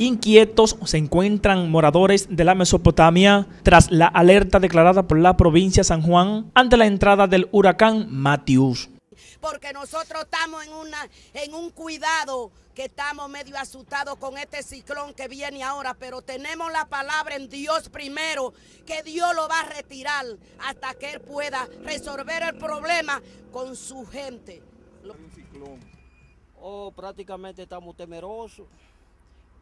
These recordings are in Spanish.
Inquietos se encuentran moradores de la Mesopotamia tras la alerta declarada por la provincia San Juan ante la entrada del huracán Matius. Porque nosotros estamos en, en un cuidado que estamos medio asustados con este ciclón que viene ahora, pero tenemos la palabra en Dios primero, que Dios lo va a retirar hasta que Él pueda resolver el problema con su gente. un ciclón. Oh, prácticamente estamos temerosos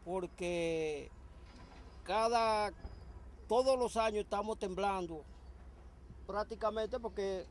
porque cada, todos los años estamos temblando prácticamente porque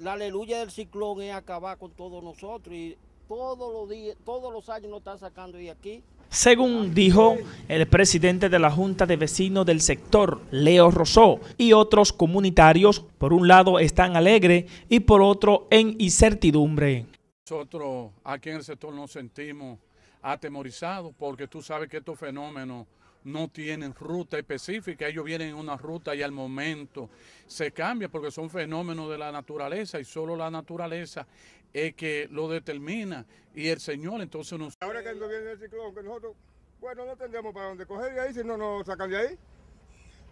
la aleluya del ciclón es acabar con todos nosotros y todos los días, todos los años nos están sacando de aquí. Según dijo el presidente de la Junta de Vecinos del sector, Leo Rosó, y otros comunitarios, por un lado están alegres y por otro en incertidumbre. Nosotros aquí en el sector nos sentimos atemorizado, porque tú sabes que estos fenómenos no tienen ruta específica, ellos vienen en una ruta y al momento se cambia porque son fenómenos de la naturaleza y solo la naturaleza es que lo determina y el Señor entonces nos... Ahora que viene el ciclón, que nosotros, bueno, no tendremos para dónde coger de ahí, si no nos sacan de ahí.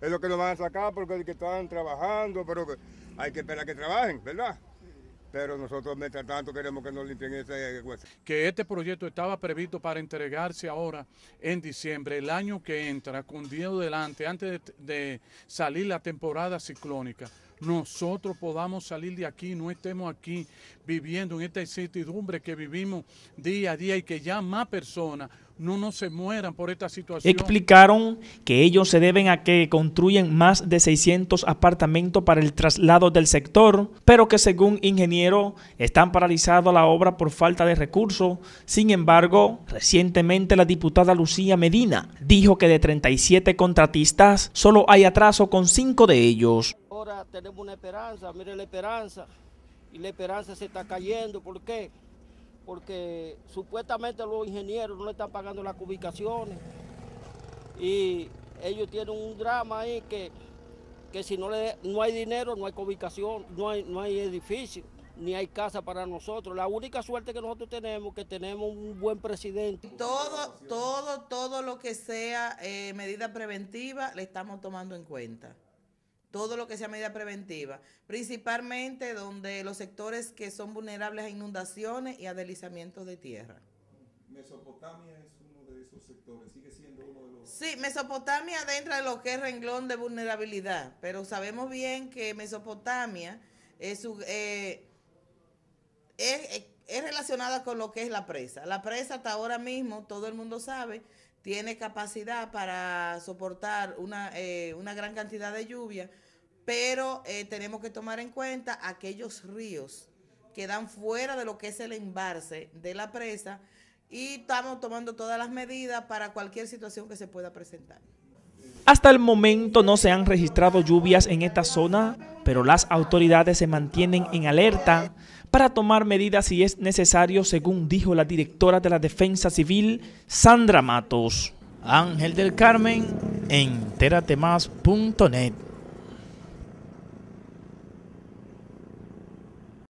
Es lo que nos van a sacar porque es que están trabajando, pero hay que esperar que trabajen, ¿verdad? pero nosotros mientras tanto queremos que nos limpien ese hueso. Que este proyecto estaba previsto para entregarse ahora en diciembre, el año que entra, con Diego delante, antes de salir la temporada ciclónica nosotros podamos salir de aquí, no estemos aquí viviendo en esta incertidumbre que vivimos día a día y que ya más personas no, nos se mueran por esta situación. Explicaron que ellos se deben a que construyen más de 600 apartamentos para el traslado del sector, pero que según ingeniero están paralizados la obra por falta de recursos. Sin embargo, recientemente la diputada Lucía Medina dijo que de 37 contratistas solo hay atraso con 5 de ellos tenemos una esperanza, mire la esperanza, y la esperanza se está cayendo, ¿por qué? Porque supuestamente los ingenieros no le están pagando las ubicaciones y ellos tienen un drama ahí que, que si no, le, no hay dinero, no hay ubicación, no hay, no hay edificio ni hay casa para nosotros. La única suerte que nosotros tenemos es que tenemos un buen presidente. Todo, todo, todo lo que sea eh, medida preventiva le estamos tomando en cuenta todo lo que sea medida preventiva, principalmente donde los sectores que son vulnerables a inundaciones y a deslizamientos de tierra. Mesopotamia es uno de esos sectores, sigue siendo uno de los... Sí, Mesopotamia dentro de lo que es renglón de vulnerabilidad, pero sabemos bien que Mesopotamia es, eh, eh, es, relacionada con lo que es la presa. La presa hasta ahora mismo, todo el mundo sabe, tiene capacidad para soportar una, eh, una gran cantidad de lluvia, pero eh, tenemos que tomar en cuenta aquellos ríos que dan fuera de lo que es el embalse de la presa y estamos tomando todas las medidas para cualquier situación que se pueda presentar. Hasta el momento no se han registrado lluvias en esta zona, pero las autoridades se mantienen en alerta para tomar medidas si es necesario, según dijo la directora de la Defensa Civil, Sandra Matos. Ángel del Carmen, en